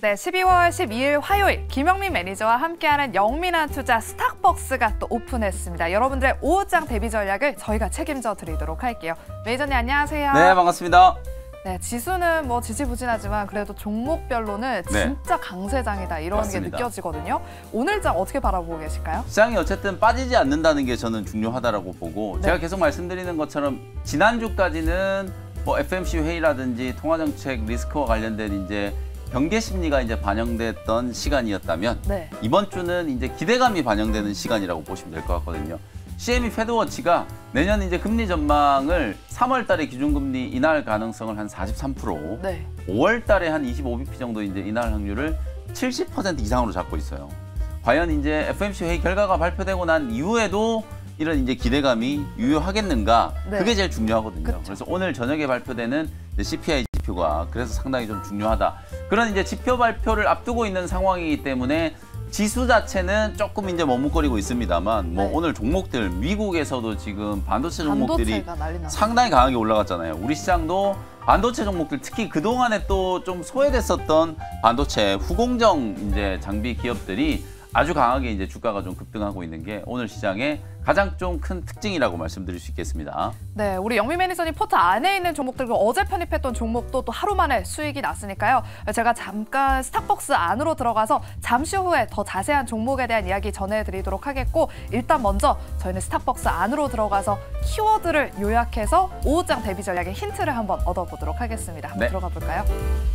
네, 12월 12일 화요일 김영민 매니저와 함께하는 영민한 투자 스탁벅스가 또 오픈했습니다. 여러분들의 5호장 대비 전략을 저희가 책임져 드리도록 할게요. 매니저님 안녕하세요. 네, 반갑습니다. 네, 지수는 뭐 지지부진하지만 그래도 종목별로는 네. 진짜 강세장이다 이런 맞습니다. 게 느껴지거든요. 오늘 장 어떻게 바라보고 계실까요? 시장이 어쨌든 빠지지 않는다는 게 저는 중요하다고 보고 네. 제가 계속 말씀드리는 것처럼 지난주까지는 뭐 FMC 회의라든지 통화정책 리스크와 관련된 이제 경계 심리가 이제 반영됐던 시간이었다면 네. 이번 주는 이제 기대감이 반영되는 시간이라고 보시면 될 것 같거든요. CME 페드워치가 내년 이제 금리 전망을 3월 달에 기준금리 인하 가능성을 한 43%, 네. 5월 달에 한 25bp 정도 이제 인하 확률을 70% 이상으로 잡고 있어요. 과연 이제 FMC 회의 결과가 발표되고 난 이후에도 이런 이제 기대감이 유효하겠는가? 네. 그게 제일 중요하거든요. 그쵸. 그래서 오늘 저녁에 발표되는 CPI 지표가 그래서 상당히 좀 중요하다. 그런 이제 지표 발표를 앞두고 있는 상황이기 때문에 지수 자체는 조금 이제 머뭇거리고 있습니다만 뭐 네. 오늘 종목들 미국에서도 지금 반도체 종목들이 상당히 강하게 올라갔잖아요. 우리 시장도 반도체 종목들 특히 그동안에 또 좀 소외됐었던 반도체 후공정 이제 장비 기업들이 아주 강하게 이제 주가가 좀 급등하고 있는 게 오늘 시장에 가장 좀 큰 특징이라고 말씀드릴 수 있겠습니다. 네, 우리 영미 매니저님 포트 안에 있는 종목들 그 어제 편입했던 종목도 또 하루 만에 수익이 났으니까요. 제가 잠깐 스타벅스 안으로 들어가서 잠시 후에 더 자세한 종목에 대한 이야기 전해드리도록 하겠고 일단 먼저 저희는 스타벅스 안으로 들어가서 키워드를 요약해서 오후장 대비 전략의 힌트를 한번 얻어보도록 하겠습니다. 한번 네. 들어가 볼까요?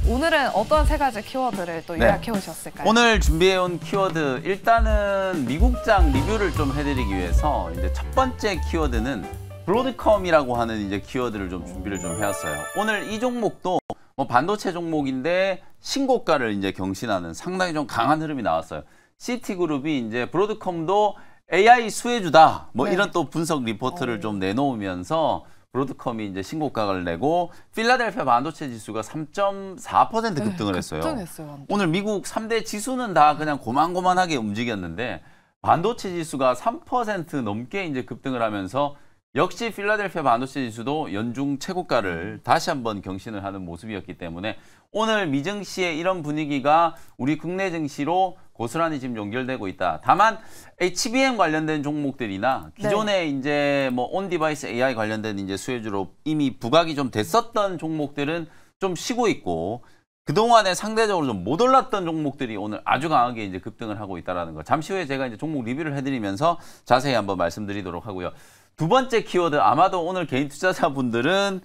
오늘은 어떤 세 가지 키워드를 또 네. 요약해 오셨을까요? 오늘 준비해온 키워드 일단은 미국장 리뷰를 좀 해드리기 위해서 이제 첫 번째 키워드는 브로드컴이라고 하는 이제 키워드를 좀 준비를 좀 해왔어요. 오늘 이 종목도 뭐 반도체 종목인데 신고가를 이제 경신하는 상당히 좀 강한 흐름이 나왔어요. 시티그룹이 이제 브로드컴도 AI 수혜주다 뭐 네. 이런 또 분석 리포트를 어. 좀 내놓으면서 브로드컴이 이제 신고가를 내고 필라델피아 반도체 지수가 3.4% 급등을 네, 했어요. 급등했어요, 오늘 미국 3대 지수는 다 그냥 고만고만하게 움직였는데 반도체 지수가 3% 넘게 이제 급등을 하면서 역시 필라델피아 반도체 지수도 연중 최고가를 다시 한번 경신을 하는 모습이었기 때문에 오늘 미증시의 이런 분위기가 우리 국내 증시로 고스란히 지금 연결되고 있다. 다만 HBM 관련된 종목들이나 네. 기존에 네. 이제 뭐 온디바이스 AI 관련된 이제 수혜주로 이미 부각이 좀 됐었던 종목들은 좀 쉬고 있고 그동안에 상대적으로 좀 못 올랐던 종목들이 오늘 아주 강하게 이제 급등을 하고 있다라는 거. 잠시 후에 제가 이제 종목 리뷰를 해드리면서 자세히 한번 말씀드리도록 하고요. 두 번째 키워드 아마도 오늘 개인 투자자분들은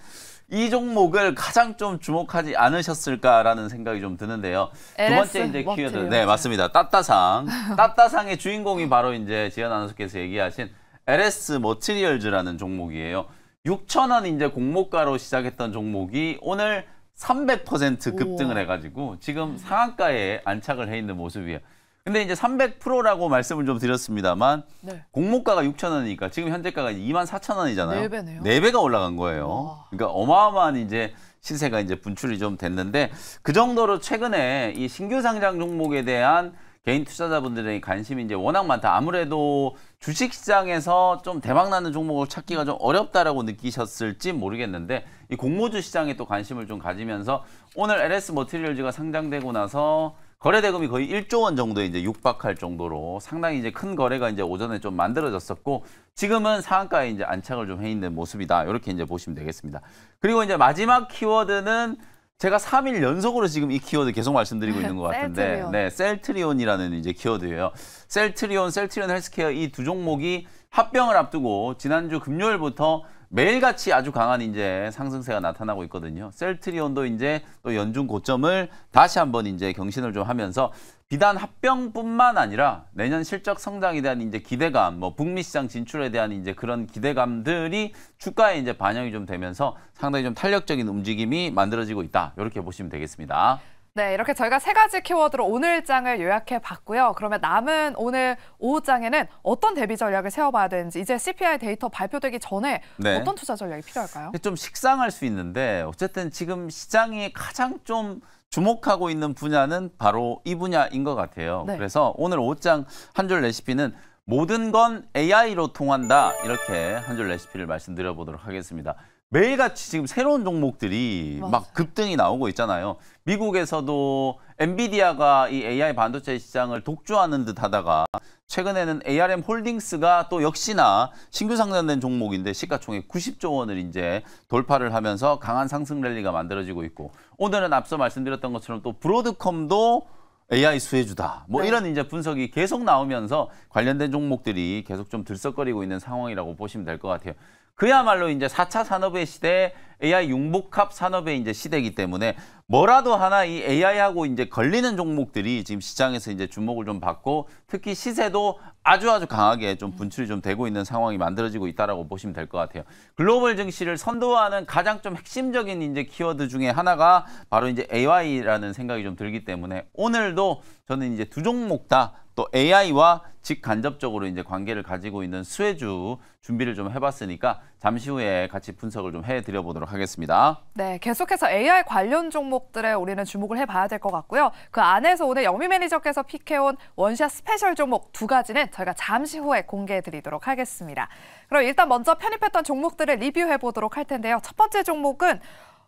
이 종목을 가장 좀 주목하지 않으셨을까라는 생각이 좀 드는데요. 두 번째 이제 키워드. 네, 맞습니다. 따따상. 따따상의 주인공이 바로 이제 지현 아나운서께서 얘기하신 LS 머티리얼즈라는 종목이에요. 6천 원 이제 공모가로 시작했던 종목이 오늘 300% 급등을 오. 해가지고 지금 상한가에 안착을 해 있는 모습이에요. 근데 이제 300%라고 말씀을 좀 드렸습니다만 네. 공모가가 6천 원이니까 지금 현재가가 2만 4천 원이잖아요. 4배네요. 4배가 올라간 거예요. 와. 그러니까 어마어마한 이제 시세가 이제 분출이 좀 됐는데 그 정도로 최근에 이 신규 상장 종목에 대한 개인 투자자분들의 관심이 이제 워낙 많다. 아무래도 주식시장에서 좀 대박나는 종목을 찾기가 좀 어렵다라고 느끼셨을지 모르겠는데 이 공모주 시장에 또 관심을 좀 가지면서 오늘 LS 머티리얼즈가 상장되고 나서 거래 대금이 거의 1조 원 정도에 이제 육박할 정도로 상당히 이제 큰 거래가 이제 오전에 좀 만들어졌었고 지금은 상한가에 이제 안착을 좀 해 있는 모습이다. 이렇게 이제 보시면 되겠습니다. 그리고 이제 마지막 키워드는 제가 3일 연속으로 지금 이 키워드 계속 말씀드리고 있는 것 같은데 셀트리온. 네, 셀트리온이라는 이제 키워드예요. 셀트리온, 셀트리온 헬스케어 이 두 종목이 합병을 앞두고 지난주 금요일부터 매일같이 아주 강한 이제 상승세가 나타나고 있거든요. 셀트리온도 이제 또 연중 고점을 다시 한번 이제 경신을 좀 하면서 비단 합병뿐만 아니라 내년 실적 성장에 대한 이제 기대감, 뭐 북미 시장 진출에 대한 이제 그런 기대감들이 주가에 이제 반영이 좀 되면서 상당히 좀 탄력적인 움직임이 만들어지고 있다. 이렇게 보시면 되겠습니다. 네, 이렇게 저희가 세 가지 키워드로 오늘 장을 요약해 봤고요. 그러면 남은 오늘 오후 장에는 어떤 대비 전략을 세워봐야 되는지 이제 CPI 데이터 발표되기 전에 네. 어떤 투자 전략이 필요할까요? 좀 식상할 수 있는데 어쨌든 지금 시장이 가장 좀 주목하고 있는 분야는 바로 이 분야인 것 같아요. 네. 그래서 오늘 오후 장 한 줄 레시피는 모든 건 AI로 통한다 이렇게 한 줄 레시피를 말씀드려보도록 하겠습니다. 매일같이 지금 새로운 종목들이 맞아요. 막 급등이 나오고 있잖아요. 미국에서도 엔비디아가 이 AI 반도체 시장을 독주하는 듯 하다가 최근에는 ARM 홀딩스가 또 역시나 신규 상장된 종목인데 시가총액 90조 원을 이제 돌파를 하면서 강한 상승 랠리가 만들어지고 있고 오늘은 앞서 말씀드렸던 것처럼 또 브로드컴도 AI 수혜주다. 뭐 네. 이런 이제 분석이 계속 나오면서 관련된 종목들이 계속 좀 들썩거리고 있는 상황이라고 보시면 될 것 같아요. 그야말로 이제 4차 산업의 시대, AI 융복합 산업의 이제 시대이기 때문에 뭐라도 하나 이 AI하고 이제 걸리는 종목들이 지금 시장에서 이제 주목을 좀 받고 특히 시세도 아주 아주 강하게 좀 분출이 좀 되고 있는 상황이 만들어지고 있다라고 보시면 될 것 같아요. 글로벌 증시를 선도하는 가장 좀 핵심적인 이제 키워드 중에 하나가 바로 이제 AI라는 생각이 좀 들기 때문에 오늘도 저는 이제 두 종목 다또 AI와 직간접적으로 이제 관계를 가지고 있는 수혜주 준비를 좀 해봤으니까 잠시 후에 같이 분석을 좀 해드려 보도록 하겠습니다. 네, 계속해서 AI 관련 종목들에 우리는 주목을 해봐야 될 것 같고요. 그 안에서 오늘 영미 매니저께서 픽해온 원샷 스페셜 종목 두 가지는 저희가 잠시 후에 공개해드리도록 하겠습니다. 그럼 일단 먼저 편입했던 종목들을 리뷰해보도록 할 텐데요. 첫 번째 종목은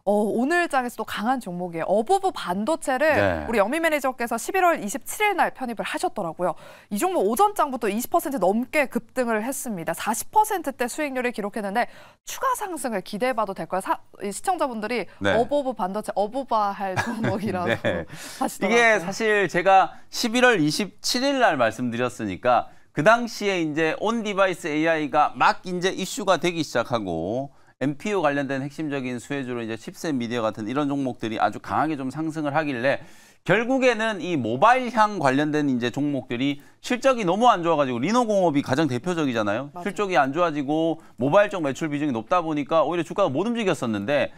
어, 오늘 장에서도 강한 종목이에요. 어부부 반도체를 네. 우리 영미 매니저께서 11월 27일 날 편입을 하셨더라고요. 이 종목 오전 장부터 20% 넘게 급등을 했습니다. 40%대 수익률을 기록했는데 추가 상승을 기대해봐도 될거예요 사, 이 시청자분들이 네. 어부부 반도체 어부바할 종목이라고 네. 하시더라고요. 이게 사실 제가 11월 27일 날 말씀드렸으니까 그 당시에 이제 온 디바이스 AI가 막 이제 이슈가 되기 시작하고 MPU 관련된 핵심적인 수혜주로 이제 칩셋 미디어 같은 이런 종목들이 아주 강하게 좀 상승을 하길래 결국에는 이 모바일향 관련된 이제 종목들이 실적이 너무 안 좋아가지고 리노공업이 가장 대표적이잖아요. 맞아. 실적이 안 좋아지고 모바일 쪽 매출 비중이 높다 보니까 오히려 주가가 못 움직였었는데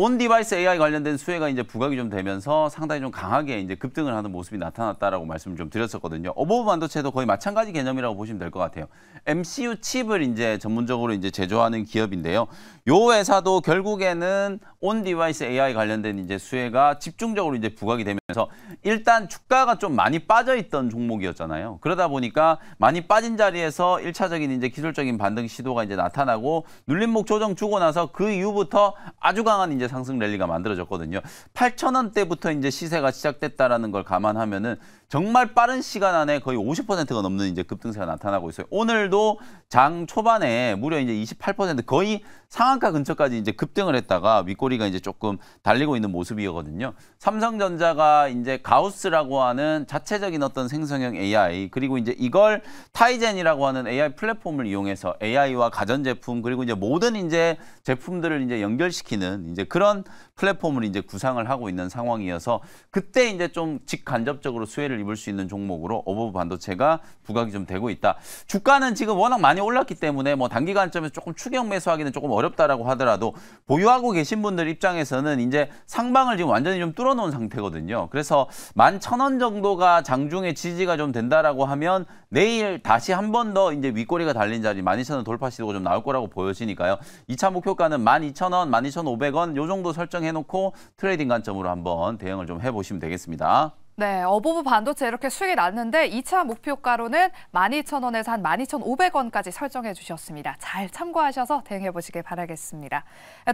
온 디바이스 AI 관련된 수혜가 이제 부각이 좀 되면서 상당히 좀 강하게 이제 급등을 하는 모습이 나타났다라고 말씀을 좀 드렸었거든요. 어버브 반도체도 거의 마찬가지 개념이라고 보시면 될 것 같아요. MCU 칩을 이제 전문적으로 이제 제조하는 기업인데요. 요 회사도 결국에는 온 디바이스 AI 관련된 이제 수혜가 집중적으로 이제 부각이 되면서 일단 주가가 좀 많이 빠져 있던 종목이었잖아요. 그러다 보니까 많이 빠진 자리에서 1차적인 이제 기술적인 반등 시도가 이제 나타나고 눌림목 조정 주고 나서 그 이후부터 아주 강한 이제 상승 랠리가 만들어졌거든요. 8천 원대부터 이제 시세가 시작됐다라는 걸 감안하면은 정말 빠른 시간 안에 거의 50%가 넘는 이제 급등세가 나타나고 있어요. 오늘도 장 초반에 무려 이제 28% 거의 상한가 근처까지 이제 급등을 했다가 윗꼬리가 이제 조금 달리고 있는 모습이거든요. 삼성전자가 이제 가우스라고 하는 자체적인 어떤 생성형 AI 그리고 이제 이걸 타이젠이라고 하는 AI 플랫폼을 이용해서 AI와 가전 제품 그리고 이제 모든 이제 제품들을 이제 연결시키는 이제 그런 플랫폼을 이제 구상을 하고 있는 상황이어서 그때 이제 좀 직간접적으로 수혜를 피해를 입을 수 있는 종목으로 어버브 반도체가 부각이 좀 되고 있다. 주가는 지금 워낙 많이 올랐기 때문에 뭐 단기관점에서 조금 추격 매수하기는 조금 어렵다라고 하더라도 보유하고 계신 분들 입장에서는 이제 상방을 지금 완전히 좀 뚫어놓은 상태거든요. 그래서 만천원 정도가 장중에 지지가 좀 된다라고 하면 내일 다시 한 번 더 이제 윗꼬리가 달린 자리 1 2 0 0 0원 돌파 시도가 좀 나올 거라고 보여지니까요. 2차 목표가는 1 2 0 0 0 원, 1 2 5 0 0 원요 정도 설정해놓고 트레이딩 관점으로 한번 대응을 좀 해보시면 되겠습니다. 네, 어버브 반도체 이렇게 수익이 났는데 2차 목표가로는 12,000원에서 한 12,500원까지 설정해 주셨습니다. 잘 참고하셔서 대응해 보시길 바라겠습니다.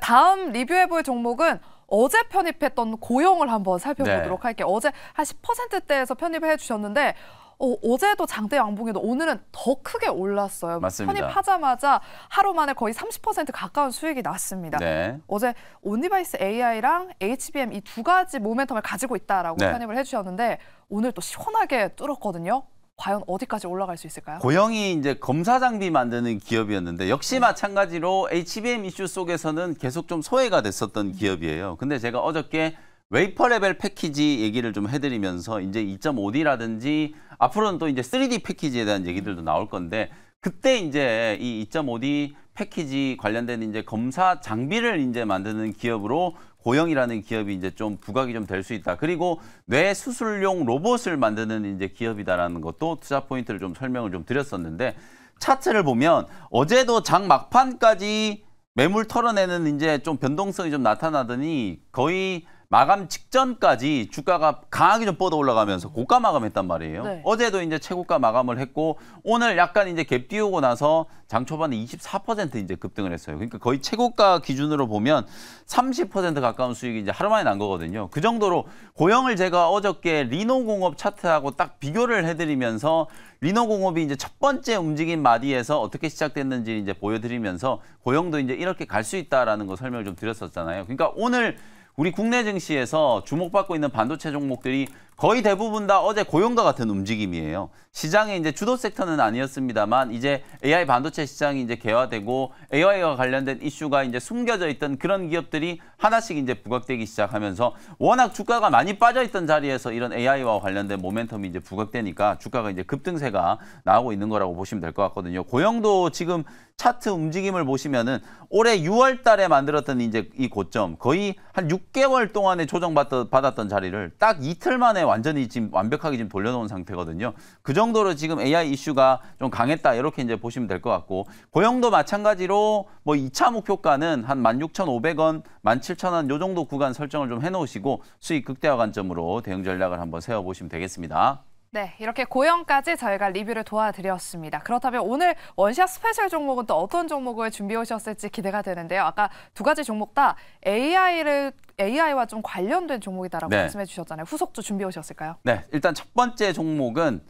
다음 리뷰해 볼 종목은 어제 편입했던 고용을 한번 네. 살펴보도록 네. 할게요. 어제 한 10%대에서 편입을 해주셨는데 어, 어 제도 장대 양봉에도 오늘은 더 크게 올랐어요. 맞습니다. 편입하자마자 하루 만에 거의 30% 가까운 수익이 났습니다. 네. 어제 온리바이스 AI랑 HBM 이 두 가지 모멘텀을 가지고 있다라고 네. 편입을 해주셨는데 오늘 또 시원하게 뚫었거든요. 과연 어디까지 올라갈 수 있을까요? 고영이 이제 검사 장비 만드는 기업이었는데 역시 네. 마찬가지로 HBM 이슈 속에서는 계속 좀 소외가 됐었던 기업이에요. 근데 제가 어저께 웨이퍼 레벨 패키지 얘기를 좀 해드리면서 이제 2.5D라든지 앞으로는 또 이제 3D 패키지에 대한 얘기들도 나올 건데 그때 이제 이 2.5D 패키지 관련된 이제 검사 장비를 이제 만드는 기업으로 고영이라는 기업이 이제 좀 부각이 좀 될 수 있다. 그리고 뇌 수술용 로봇을 만드는 이제 기업이다라는 것도 투자 포인트를 좀 설명을 좀 드렸었는데 차트를 보면 어제도 장 막판까지 매물 털어내는 이제 좀 변동성이 좀 나타나더니 거의 마감 직전까지 주가가 강하게 좀 뻗어 올라가면서 고가 마감했단 말이에요. 네. 어제도 이제 최고가 마감을 했고 오늘 약간 이제 갭 띄우고 나서 장 초반에 24% 이제 급등을 했어요. 그러니까 거의 최고가 기준으로 보면 30% 가까운 수익이 이제 하루 만에 난 거거든요. 그 정도로 고형을 제가 어저께 리노공업 차트하고 딱 비교를 해드리면서 리노공업이 이제 첫 번째 움직임 마디에서 어떻게 시작됐는지 이제 보여드리면서 고형도 이제 이렇게 갈 수 있다라는 거 설명을 좀 드렸었잖아요. 그러니까 오늘 우리 국내 증시에서 주목받고 있는 반도체 종목들이 거의 대부분 다 어제 고용과 같은 움직임이에요. 시장의 이제 주도 섹터는 아니었습니다만 이제 AI 반도체 시장이 이제 개화되고 AI와 관련된 이슈가 이제 숨겨져 있던 그런 기업들이 하나씩 이제 부각되기 시작하면서 워낙 주가가 많이 빠져 있던 자리에서 이런 AI와 관련된 모멘텀이 이제 부각되니까 주가가 이제 급등세가 나오고 있는 거라고 보시면 될 것 같거든요. 고용도 지금 차트 움직임을 보시면은 올해 6월 달에 만들었던 이제 이 고점 거의 한 6개월 동안에 조정받았던 자리를 딱 이틀 만에 완전히 지금 완벽하게 지금 돌려놓은 상태거든요. 그 정도로 지금 AI 이슈가 좀 강했다 이렇게 이제 보시면 될 것 같고 고용도 마찬가지로 뭐 2차 목표가는 한 16,500원, 17,000원 요 정도 구간 설정을 좀 해놓으시고 수익 극대화 관점으로 대응 전략을 한번 세워보시면 되겠습니다. 네, 이렇게 고영까지 저희가 리뷰를 도와드렸습니다. 그렇다면 오늘 원샷 스페셜 종목은 또 어떤 종목을 준비해 오셨을지 기대가 되는데요. 아까 두 가지 종목 다 AI를 AI와 좀 관련된 종목이다라고 네. 말씀해 주셨잖아요. 후속주 준비해 오셨을까요? 네, 일단 첫 번째 종목은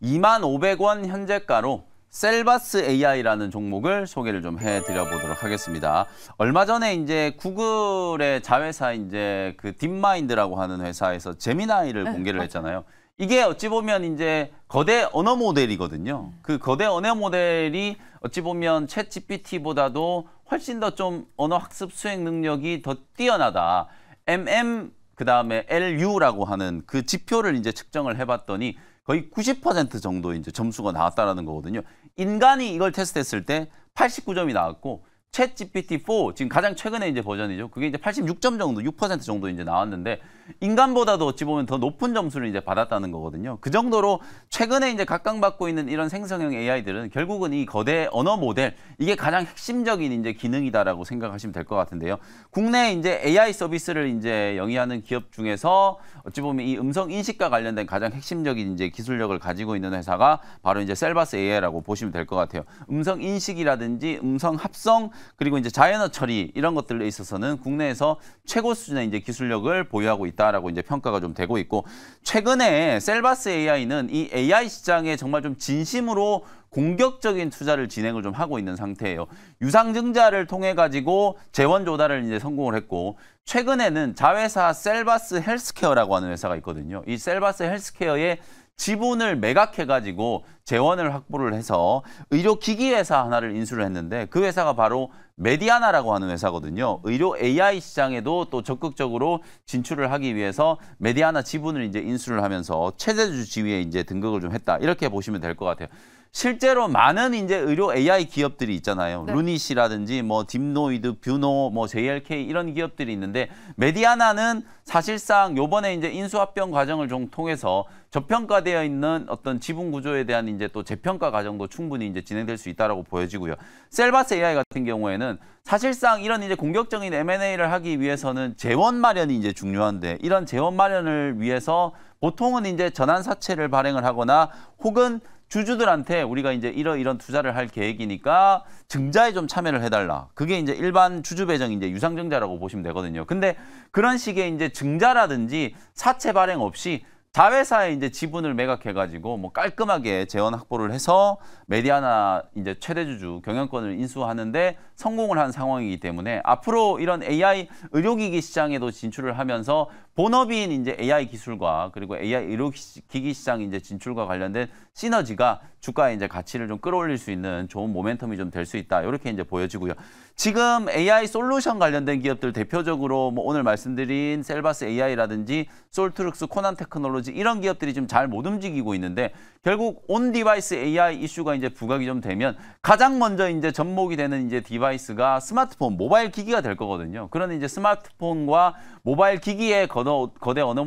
2만 500원 현재가로 셀바스 AI라는 종목을 소개를 좀 해드려 보도록 하겠습니다. 얼마 전에 이제 구글의 자회사 이제 그 딥마인드라고 하는 회사에서 제미나이를 네, 공개를 했잖아요. 이게 어찌 보면 이제 거대 언어 모델이거든요. 그 거대 언어 모델이 어찌 보면 채 GPT보다도 훨씬 더 좀 언어 학습 수행 능력이 더 뛰어나다. MM 그다음에 LU라고 하는 그 지표를 이제 측정을 해 봤더니 거의 90% 정도 이제 점수가 나왔다라는 거거든요. 인간이 이걸 테스트했을 때 89점이 나왔고 챗 GPT-4 지금 가장 최근에 이제 버전이죠. 그게 이제 86점 정도, 6% 정도 이제 나왔는데 인간보다도 어찌 보면 더 높은 점수를 이제 받았다는 거거든요. 그 정도로 최근에 이제 각광받고 있는 이런 생성형 AI들은 결국은 이 거대 언어 모델 이게 가장 핵심적인 이제 기능이다라고 생각하시면 될 것 같은데요. 국내 이제 AI 서비스를 이제 영위하는 기업 중에서 어찌 보면 이 음성 인식과 관련된 가장 핵심적인 이제 기술력을 가지고 있는 회사가 바로 이제 셀바스 AI라고 보시면 될 것 같아요. 음성 인식이라든지 음성 합성 그리고 이제 자연어 처리 이런 것들에 있어서는 국내에서 최고 수준의 이제 기술력을 보유하고 있다라고 이제 평가가 좀 되고 있고 최근에 셀바스 AI는 이 AI 시장에 정말 좀 진심으로 공격적인 투자를 진행을 좀 하고 있는 상태예요. 유상증자를 통해 가지고 재원 조달을 이제 성공을 했고 최근에는 자회사 셀바스 헬스케어라고 하는 회사가 있거든요. 이 셀바스 헬스케어의 지분을 매각해가지고 재원을 확보를 해서 의료기기 회사 하나를 인수를 했는데 그 회사가 바로 메디아나라고 하는 회사거든요. 의료 AI 시장에도 또 적극적으로 진출을 하기 위해서 메디아나 지분을 이제 인수를 하면서 체제주 지위에 이제 등극을 좀 했다. 이렇게 보시면 될 것 같아요. 실제로 많은 이제 의료 AI 기업들이 있잖아요. 네. 루니시라든지 뭐 딥노이드, 뷰노, 뭐 JLK 이런 기업들이 있는데 메디아나는 사실상 요번에 이제 인수합병 과정을 좀 통해서 저평가되어 있는 어떤 지분 구조에 대한 이제 또 재평가 과정도 충분히 이제 진행될 수 있다라고 보여지고요. 셀바스 AI 같은 경우에는 사실상 이런 이제 공격적인 M&A를 하기 위해서는 재원 마련이 이제 중요한데 이런 재원 마련을 위해서 보통은 이제 전환 사채를 발행을 하거나 혹은 주주들한테 우리가 이제 이런 이런 투자를 할 계획이니까 증자에 좀 참여를 해달라. 그게 이제 일반 주주 배정 이제 유상증자라고 보시면 되거든요. 근데 그런 식의 이제 증자라든지 사채 발행 없이 자회사에 이제 지분을 매각해가지고 뭐 깔끔하게 재원 확보를 해서 메디아나 이제 최대 주주 경영권을 인수하는데 성공을 한 상황이기 때문에 앞으로 이런 AI 의료기기 시장에도 진출을 하면서 본업인 이제 AI 기술과 그리고 AI 의료기기 시장 이제 진출과 관련된 시너지가 주가의 이제 가치를 좀 끌어올릴 수 있는 좋은 모멘텀이 좀 될 수 있다. 이렇게 이제 보여지고요. 지금 AI 솔루션 관련된 기업들 대표적으로 뭐 오늘 말씀드린 셀바스 AI라든지 솔트룩스, 코난 테크놀로지 이런 기업들이 좀 잘 못 움직이고 있는데 결국 온 디바이스 AI 이슈가 이제 부각이 좀 되면 가장 먼저 이제 접목이 되는 이제 디바이스 디바이스가 스마트폰, 모바일 기기가 될 거거든요. 그런 이제 스마트폰과 모바일 기기의 거대 언어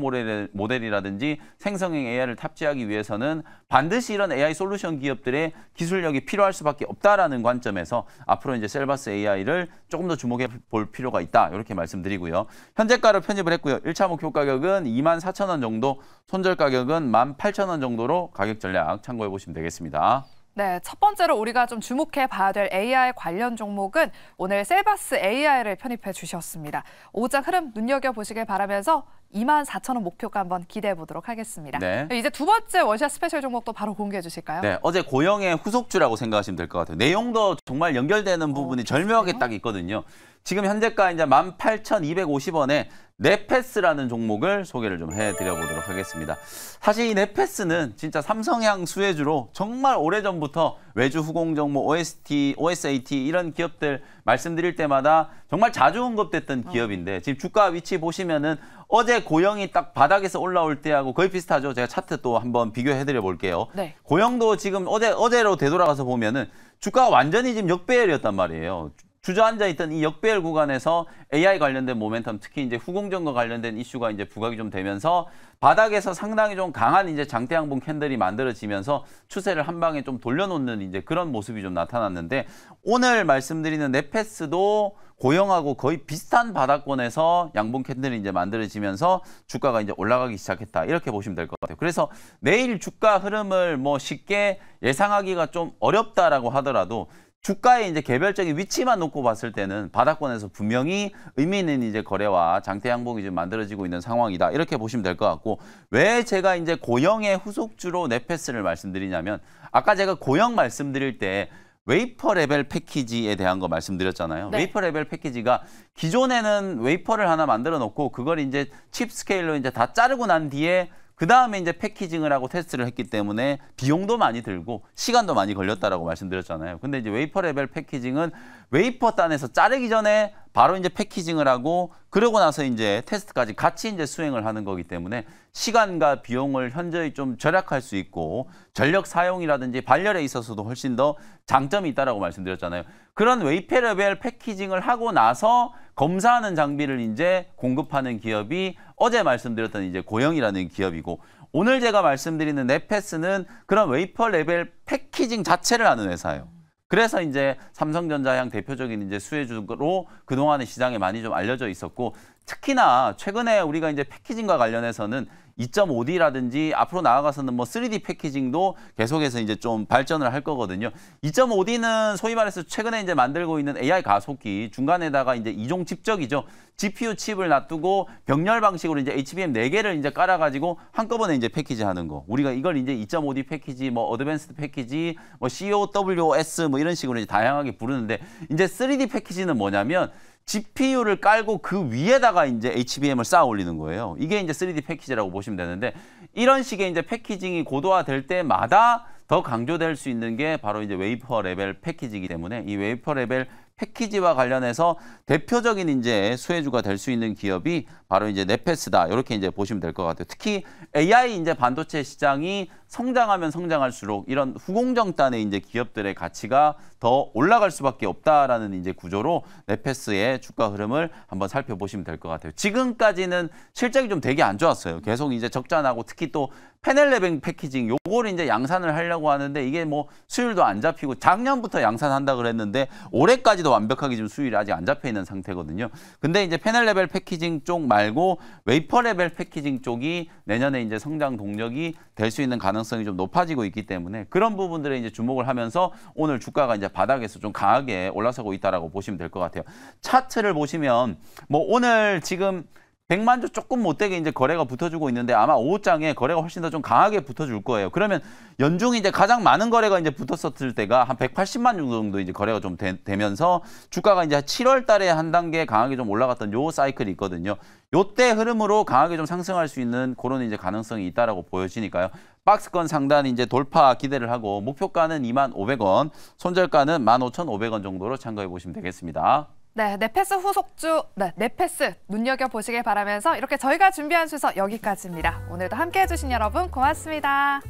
모델이라든지 생성형 AI를 탑재하기 위해서는 반드시 이런 AI 솔루션 기업들의 기술력이 필요할 수밖에 없다라는 관점에서 앞으로 이제 셀바스 AI를 조금 더 주목해 볼 필요가 있다. 이렇게 말씀드리고요. 현재가를 편집을 했고요. 1차 목표 가격은 24,000원 정도, 손절 가격은 18,000원 정도로 가격 전략 참고해 보시면 되겠습니다. 네, 첫 번째로 우리가 좀 주목해 봐야 될 AI 관련 종목은 오늘 셀바스 AI를 편입해 주셨습니다. 오장 흐름 눈여겨 보시길 바라면서 2만 4천 원 목표가 한번 기대해 보도록 하겠습니다. 네. 이제 두 번째 원샷 스페셜 종목도 바로 공개해 주실까요? 네, 어제 고영의 후속주라고 생각하시면 될 것 같아요. 내용도 정말 연결되는 부분이 어, 절묘하게 딱 있거든요. 지금 현재가 이제 18,250원에 네패스라는 종목을 소개를 좀 해드려보도록 하겠습니다. 사실 이 네패스는 진짜 삼성향 수혜주로 정말 오래전부터 외주 후공 종목 OST, OSAT 이런 기업들 말씀드릴 때마다 정말 자주 언급됐던 어. 기업인데 지금 주가 위치 보시면은 어제 고영이 딱 바닥에서 올라올 때하고 거의 비슷하죠. 제가 차트 또 한번 비교해드려 볼게요. 네. 고영도 지금 어제 어제로 되돌아가서 보면은 주가 완전히 지금 역배열이었단 말이에요. 주저앉아 있던 이 역배열 구간에서 AI 관련된 모멘텀, 특히 이제 후공정과 관련된 이슈가 이제 부각이 좀 되면서 바닥에서 상당히 좀 강한 이제 장대 양봉 캔들이 만들어지면서 추세를 한 방에 좀 돌려놓는 이제 그런 모습이 좀 나타났는데 오늘 말씀드리는 네패스도 고영하고 거의 비슷한 바닥권에서 양봉 캔들이 이제 만들어지면서 주가가 이제 올라가기 시작했다. 이렇게 보시면 될 것 같아요. 그래서 내일 주가 흐름을 뭐 쉽게 예상하기가 좀 어렵다라고 하더라도 주가의 이제 개별적인 위치만 놓고 봤을 때는 바닥권에서 분명히 의미 있는 이제 거래와 장대 양봉이 지 만들어지고 있는 상황이다. 이렇게 보시면 될 것 같고 왜 제가 이제 고형의 후속주로 네패스를 말씀드리냐면 아까 제가 고형 말씀드릴 때 웨이퍼 레벨 패키지에 대한 거 말씀드렸잖아요. 네. 웨이퍼 레벨 패키지가 기존에는 웨이퍼를 하나 만들어 놓고 그걸 이제 칩 스케일로 이제 다 자르고 난 뒤에 그 다음에 이제 패키징을 하고 테스트를 했기 때문에 비용도 많이 들고 시간도 많이 걸렸다라고 말씀드렸잖아요. 근데 이제 웨이퍼 레벨 패키징은 웨이퍼 단에서 자르기 전에 바로 이제 패키징을 하고 그러고 나서 이제 테스트까지 같이 이제 수행을 하는 거기 때문에 시간과 비용을 현저히 좀 절약할 수 있고 전력 사용이라든지 발열에 있어서도 훨씬 더 장점이 있다라고 말씀드렸잖아요. 그런 웨이퍼 레벨 패키징을 하고 나서 검사하는 장비를 이제 공급하는 기업이 어제 말씀드렸던 이제 고영이라는 기업이고 오늘 제가 말씀드리는 넷패스는 그런 웨이퍼 레벨 패키징 자체를 하는 회사예요. 그래서 이제 삼성전자 향 대표적인 이제 수혜주로 그동안의 시장에 많이 좀 알려져 있었고 특히나 최근에 우리가 이제 패키징과 관련해서는 2.5D라든지 앞으로 나아가서는 뭐 3D 패키징도 계속해서 이제 좀 발전을 할 거거든요. 2.5D는 소위 말해서 최근에 이제 만들고 있는 AI 가속기 중간에다가 이제 이종 칩적이죠. GPU 칩을 놔두고 병렬 방식으로 이제 HBM 4개를 이제 깔아 가지고 한꺼번에 이제 패키지 하는 거. 우리가 이걸 이제 2.5D 패키지 뭐 어드밴스드 패키지 뭐 COWS 뭐 이런 식으로 이제 다양하게 부르는데 이제 3D 패키지는 뭐냐면 GPU를 깔고 그 위에다가 이제 HBM을 쌓아 올리는 거예요. 이게 이제 3D 패키지라고 보시면 되는데 이런 식의 이제 패키징이 고도화될 때마다 더 강조될 수 있는 게 바로 이제 웨이퍼 레벨 패키지이기 때문에 이 웨이퍼 레벨 패키지와 관련해서 대표적인 이제 수혜주가 될 수 있는 기업이 바로 이제 네페스다 이렇게 이제 보시면 될 것 같아요. 특히 AI 이제 반도체 시장이 성장하면 성장할수록 이런 후공정단의 이제 기업들의 가치가 더 올라갈 수밖에 없다라는 이제 구조로 네페스의 주가 흐름을 한번 살펴보시면 될 것 같아요. 지금까지는 실적이 좀 되게 안 좋았어요. 계속 이제 적자 나고 특히 또패널레뱅 패키징 요걸 이제 양산을 하려고 하는데 이게 뭐 수율도 안 잡히고 작년부터 양산한다 그랬는데 올해까지도 완벽하게 지금 수율이 아직 안 잡혀 있는 상태거든요. 근데 이제 패널레벨 패키징 쪽 말고 웨이퍼 레벨 패키징 쪽이 내년에 이제 성장 동력이 될 수 있는 가능 가능성이 좀 높아지고 있기 때문에 그런 부분들에 이제 주목을 하면서 오늘 주가가 이제 바닥에서 좀 강하게 올라서고 있다라고 보시면 될 것 같아요. 차트를 보시면 뭐 오늘 지금 100만 주 조금 못되게 이제 거래가 붙어주고 있는데 아마 5호장에 거래가 훨씬 더 좀 강하게 붙어줄 거예요. 그러면 연중이 이제 가장 많은 거래가 이제 붙었었을 때가 한 180만 주 정도 이제 거래가 좀 되, 면서 주가가 이제 7월 달에 한 단계 강하게 좀 올라갔던 요 사이클이 있거든요. 요 때 흐름으로 강하게 좀 상승할 수 있는 그런 이제 가능성이 있다라고 보여지니까요. 박스권 상단 이제 돌파 기대를 하고 목표가는 2만 500원, 손절가는 15,500원 정도로 참고해 보시면 되겠습니다. 네, 네패스 후속주, 네, 네페스 눈여겨보시길 바라면서 이렇게 저희가 준비한 순서 여기까지입니다. 오늘도 함께해 주신 여러분 고맙습니다.